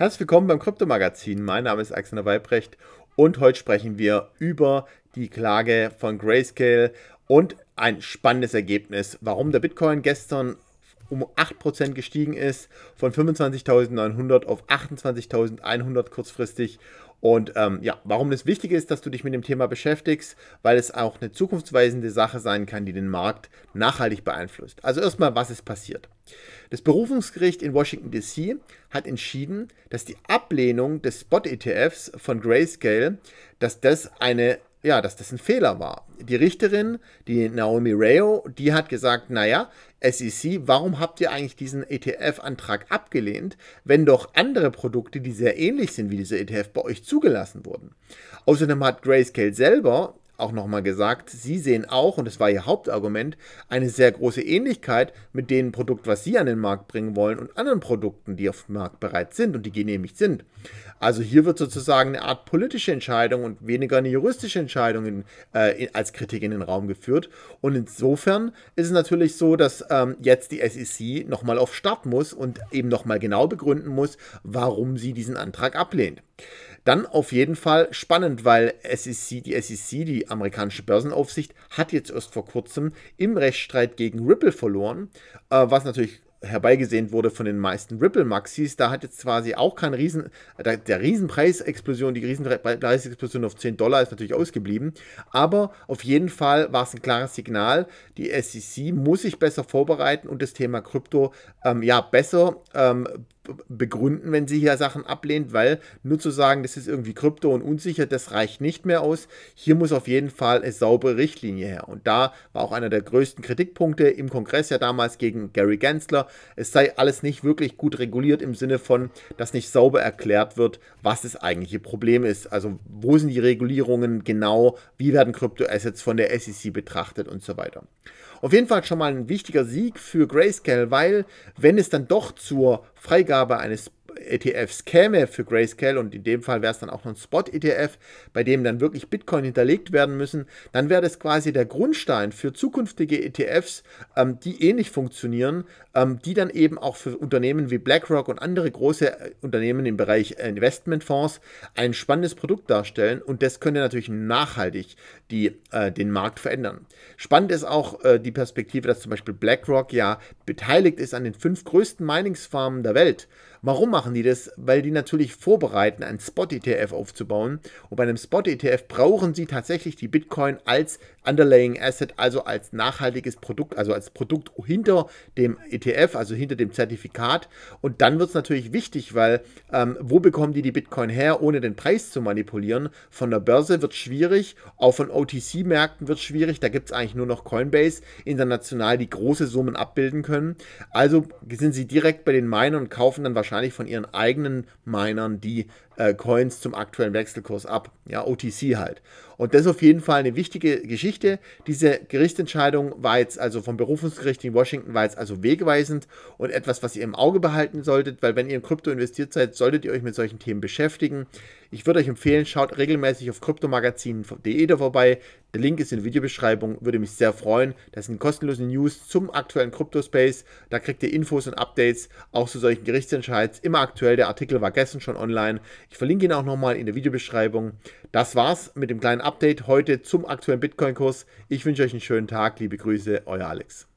Herzlich willkommen beim Kryptomagazin. Mein Name ist Alexander Weibrecht und heute sprechen wir über die Klage von Grayscale und ein spannendes Ergebnis, warum der Bitcoin gestern um 8% gestiegen ist, von 25.900 auf 28.100 kurzfristig und ähm, ja, warum es wichtig ist, dass du dich mit dem Thema beschäftigst, weil es auch eine zukunftsweisende Sache sein kann, die den Markt nachhaltig beeinflusst. Also erstmal, was ist passiert? Das Berufungsgericht in Washington, D.C. hat entschieden, dass die Ablehnung des Spot-ETFs von Grayscale, dass das eine ja, dass das ein Fehler war. Die Richterin, die Naomi Rayo, die hat gesagt, naja, SEC, warum habt ihr eigentlich diesen ETF-Antrag abgelehnt, wenn doch andere Produkte, die sehr ähnlich sind wie dieser ETF, bei euch zugelassen wurden? Außerdem hat Grayscale selber auch nochmal gesagt, sie sehen auch, und das war ihr Hauptargument, eine sehr große Ähnlichkeit mit dem Produkt, was sie an den Markt bringen wollen und anderen Produkten, die auf dem Markt bereit sind und die genehmigt sind. Also hier wird sozusagen eine Art politische Entscheidung und weniger eine juristische Entscheidung in, äh, in, als Kritik in den Raum geführt. Und insofern ist es natürlich so, dass ähm, jetzt die SEC nochmal auf Start muss und eben nochmal genau begründen muss, warum sie diesen Antrag ablehnt dann auf jeden Fall spannend, weil SEC, die SEC, die amerikanische Börsenaufsicht, hat jetzt erst vor kurzem im Rechtsstreit gegen Ripple verloren, äh, was natürlich herbeigesehnt wurde von den meisten Ripple-Maxis. Da hat jetzt quasi auch kein Riesen, der Riesenpreisexplosion, die Riesenpreisexplosion auf 10 Dollar ist natürlich ausgeblieben. Aber auf jeden Fall war es ein klares Signal. Die SEC muss sich besser vorbereiten und das Thema Krypto ähm, ja besser ähm, begründen, wenn sie hier Sachen ablehnt, weil nur zu sagen, das ist irgendwie krypto und unsicher, das reicht nicht mehr aus. Hier muss auf jeden Fall eine saubere Richtlinie her. Und da war auch einer der größten Kritikpunkte im Kongress ja damals gegen Gary Gensler. Es sei alles nicht wirklich gut reguliert im Sinne von, dass nicht sauber erklärt wird, was das eigentliche Problem ist. Also wo sind die Regulierungen genau, wie werden Kryptoassets von der SEC betrachtet und so weiter. Auf jeden Fall schon mal ein wichtiger Sieg für Grayscale, weil wenn es dann doch zur Freigabe eines ETFs käme für Grayscale und in dem Fall wäre es dann auch noch ein Spot-ETF, bei dem dann wirklich Bitcoin hinterlegt werden müssen, dann wäre das quasi der Grundstein für zukünftige ETFs, ähm, die ähnlich funktionieren, ähm, die dann eben auch für Unternehmen wie BlackRock und andere große äh, Unternehmen im Bereich äh, Investmentfonds ein spannendes Produkt darstellen und das könnte natürlich nachhaltig die, äh, den Markt verändern. Spannend ist auch äh, die Perspektive, dass zum Beispiel BlackRock ja beteiligt ist an den fünf größten Miningsfarmen der Welt. Warum machen die die das, weil die natürlich vorbereiten, einen Spot-ETF aufzubauen. Und bei einem Spot-ETF brauchen sie tatsächlich die Bitcoin als Underlaying Asset, also als nachhaltiges Produkt, also als Produkt hinter dem ETF, also hinter dem Zertifikat. Und dann wird es natürlich wichtig, weil ähm, wo bekommen die die Bitcoin her, ohne den Preis zu manipulieren? Von der Börse wird schwierig, auch von OTC-Märkten wird schwierig. Da gibt es eigentlich nur noch Coinbase international, die große Summen abbilden können. Also sind sie direkt bei den Minern und kaufen dann wahrscheinlich von ihren eigenen Minern, die äh, Coins zum aktuellen Wechselkurs ab. Ja, OTC halt. Und das ist auf jeden Fall eine wichtige Geschichte. Diese Gerichtsentscheidung war jetzt also vom Berufungsgericht in Washington war jetzt also wegweisend und etwas, was ihr im Auge behalten solltet, weil wenn ihr in Krypto investiert seid, solltet ihr euch mit solchen Themen beschäftigen. Ich würde euch empfehlen, schaut regelmäßig auf kryptomagazin.de da vorbei. Der Link ist in der Videobeschreibung, würde mich sehr freuen. Das sind kostenlose News zum aktuellen Kryptospace. Da kriegt ihr Infos und Updates auch zu solchen Gerichtsentscheids. Immer aktuell, der Artikel war gestern schon online. Ich verlinke ihn auch nochmal in der Videobeschreibung. Das war's mit dem kleinen Update heute zum aktuellen Bitcoin-Kurs. Ich wünsche euch einen schönen Tag. Liebe Grüße, euer Alex.